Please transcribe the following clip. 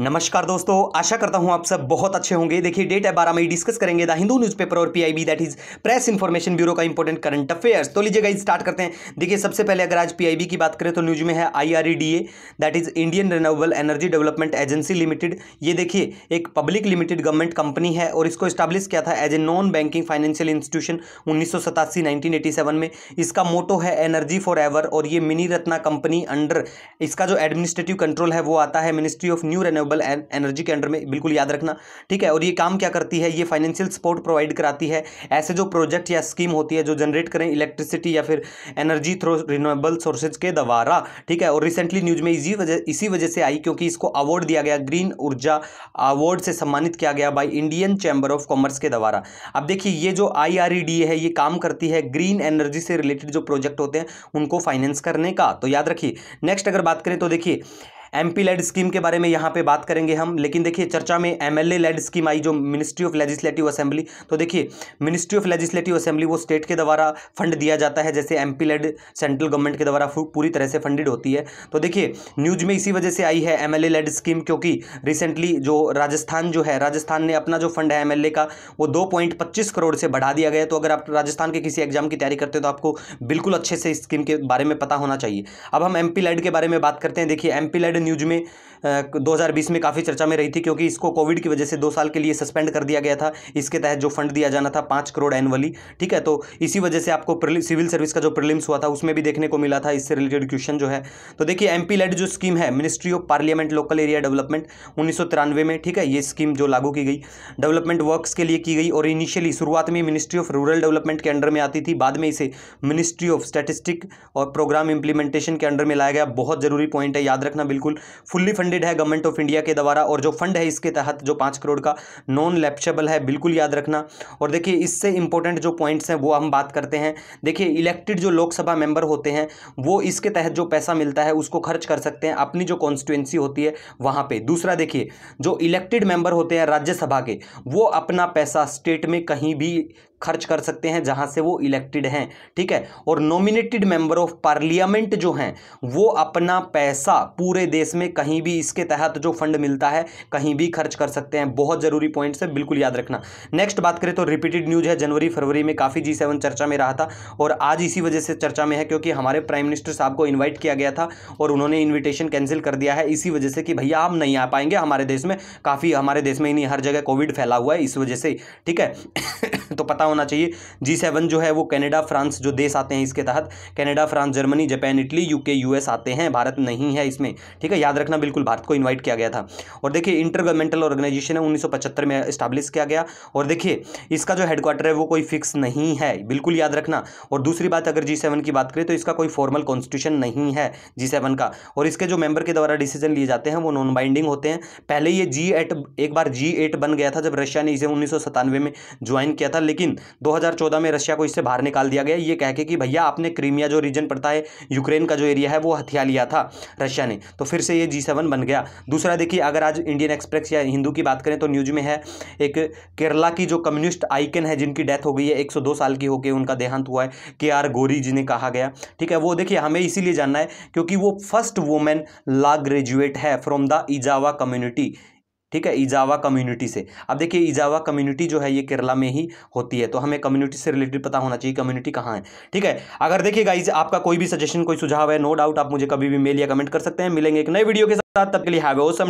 नमस्कार दोस्तों आशा करता हूं आप सब बहुत अच्छे होंगे देखिए डेट है बारह मई डिस्कस करेंगे द हिंदू न्यूज़पेपर और PIB that is press information bureau का इंपॉर्टेंट करंट अफेयर्स तो लीजिए गाइज स्टार्ट करते हैं देखिए सबसे पहले अगर आज पीआईबी की बात करें तो न्यूज में है IREDA that is Indian renewable energy development agency limited ये देखिए एक पब्लिक लिमिटेड गवर्नमेंट कंपनी है और इसको स्टैब्लिश किया था as a non banking financial institution उन्नीस सौ सतासी में इसका मोटो है एनर्जी फॉर एवर और ये मिनी रत्ना कंपनी अंडर इसका जो एडमिनिस्ट्रेटिव कंट्रोल है वो आता है ministry of new renewable and energy के अंडर में बिल्कुल याद रखना ठीक है और ये काम क्या करती है ये फाइनेंशियल सपोर्ट प्रोवाइड कराती है ऐसे जो प्रोजेक्ट या स्कीम होती है जो जनरेट करें इलेक्ट्रिसिटी या फिर एनर्जी थ्रू रिन्यूएबल सोर्सेज के द्वारा ठीक है और रिसेंटली न्यूज में इसी वजह इसी वजह से आई क्योंकि इसको अवार्ड दिया गया ग्रीन ऊर्जा अवार्ड से सम्मानित किया गया by Indian chamber of commerce के द्वारा अब देखिए ये जो आई e है ये काम करती है ग्रीन एनर्जी से रिलेटेड जो प्रोजेक्ट होते हैं उनको फाइनेंस करने का तो याद रखिए नेक्स्ट अगर बात करें तो देखिए एम पी लेड स्कीम के बारे में यहाँ पे बात करेंगे हम लेकिन देखिए चर्चा में M L A LAD scheme आई जो मिनिस्ट्री ऑफ लेजिस्लेटिव असेंबली तो देखिए मिनिस्ट्री ऑफ लेजिस्लेटिव असेंबली वो स्टेट के द्वारा फंड दिया जाता है जैसे M P LAD central government के द्वारा पूरी तरह से फंडेड होती है तो देखिए न्यूज में इसी वजह से आई है M L A LAD scheme क्योंकि रिसेंटली जो राजस्थान जो है राजस्थान ने अपना जो फंड है एम एल ए का वो दो पॉइंट पच्चीस करोड़ से बढ़ा दिया गया तो अगर आप राजस्थान के किसी एग्जाम की तैयारी करते हो तो आपको बिल्कुल अच्छे से इस स्कीम के बारे में पता होना चाहिए अब हम एम पी लेड के बारे में बात करते हैं देखिए एम पी लेड न्यूज में 2020 में काफ़ी चर्चा में रही थी क्योंकि इसको कोविड की वजह से दो साल के लिए सस्पेंड कर दिया गया था इसके तहत जो फंड दिया जाना था पाँच करोड़ एनुअली ठीक है तो इसी वजह से आपको सिविल सर्विस का जो प्रिलिम्स हुआ था उसमें भी देखने को मिला था इससे रिलेटेड क्वेश्चन जो है तो देखिए एम लेड जो स्कीम है ministry of parliament local area development उन्नीस में ठीक है ये स्कीम जो लागू की गई डेवलपमेंट वर्क्स के लिए की गई और इनिशियली शुरुआत में मिनिस्ट्री ऑफ रूरल डेवलपमेंट के अंडर में आती थी बाद में इसे मिनिस्ट्री ऑफ स्टेटिस्टिक और प्रोग्राम इंप्लीमेंटेशन के अंडर में लाया गया बहुत जरूरी पॉइंट है याद रखना बिल्कुल फुल्ली फंडेड है गवर्नमेंट ऑफ इंडिया के द्वारा और जो फंड है इसके तहत जो पाँच करोड़ का नॉन लैप्चेबल है बिल्कुल याद रखना और देखिए इससे इंपॉर्टेंट जो पॉइंट्स हैं वो हम बात करते हैं देखिए इलेक्टेड जो लोकसभा मेंबर होते हैं वो इसके तहत जो पैसा मिलता है उसको खर्च कर सकते हैं अपनी जो कॉन्स्टिट्युएंसी होती है वहाँ पर दूसरा देखिए जो इलेक्टेड मेंबर होते हैं राज्यसभा के वो अपना पैसा स्टेट में कहीं भी खर्च कर सकते हैं जहां से वो इलेक्टेड हैं ठीक है और नॉमिनेटेड मेंबर ऑफ पार्लियामेंट जो हैं वो अपना पैसा पूरे देश में कहीं भी इसके तहत जो फंड मिलता है कहीं भी खर्च कर सकते हैं बहुत ज़रूरी पॉइंट्स है बिल्कुल याद रखना नेक्स्ट बात करें तो रिपीटेड न्यूज़ है जनवरी फरवरी में काफ़ी जी सेवन चर्चा में रहा था और आज इसी वजह से चर्चा में है क्योंकि हमारे प्राइम मिनिस्टर साहब को इन्वाइट किया गया था और उन्होंने इन्विटेशन कैंसिल कर दिया है इसी वजह से कि भैया हम नहीं आ पाएंगे हमारे देश में काफ़ी हमारे देश में ही नहीं हर जगह कोविड फैला हुआ है इस वजह से ठीक है तो पता होना चाहिए जी सेवन जो है वो कनाडा फ्रांस जो देश आते हैं इसके तहत Canada France Germany Japan Italy UK US आते हैं भारत नहीं है इसमें ठीक है याद रखना बिल्कुल भारत को इन्वाइट किया गया था और देखिए गवर्नमेंटल ऑर्गेनाइजेशन है उन्नीस में इस्टाब्लिश किया गया और देखिए इसका जो हेडक्वार्टर है वो कोई फिक्स नहीं है बिल्कुल याद रखना और दूसरी बात अगर जी की बात करें तो इसका कोई फॉर्मल कॉन्स्टिट्यूशन नहीं है जी का और इसके जो मेंबर के द्वारा डिसीजन लिए जाते हैं वो नॉन बाइंडिंग होते हैं पहले ये जी एट एक बार जी एट बन गया था जब रशिया ने इसे उन्नीस में ज्वाइन किया था लेकिन 2014 में रशिया को इससे बाहर निकाल दिया गया ये कह के कि भैया आपने क्रीमिया जो रीजन पड़ता है यूक्रेन का जो एरिया है वो हथिया लिया था रशिया ने तो फिर से ये जी बन गया दूसरा देखिए अगर आज इंडियन एक्सप्रेस या हिंदू की बात करें तो न्यूज में है एक केरला की जो कम्युनिस्ट आइकन है जिनकी डेथ हो गई है एक साल की होकर उनका देहांत हुआ है के आर गोरी जी ने कहा गया ठीक है वो देखिए हमें इसीलिए जानना है क्योंकि वो फर्स्ट वुमेन लॉ ग्रेजुएट है फ्रॉम द इजावा कम्युनिटी ठीक है इजावा कम्युनिटी से अब देखिए इजावा कम्युनिटी जो है ये केरला में ही होती है तो हमें कम्युनिटी से रिलेटेड पता होना चाहिए कम्युनिटी कहाँ है ठीक है अगर देखिए गाइज आपका कोई भी सजेशन कोई सुझाव है नो डाउट आप मुझे कभी भी मेल या कमेंट कर सकते हैं मिलेंगे एक नए वीडियो के साथ तब के लिए हैव ओसम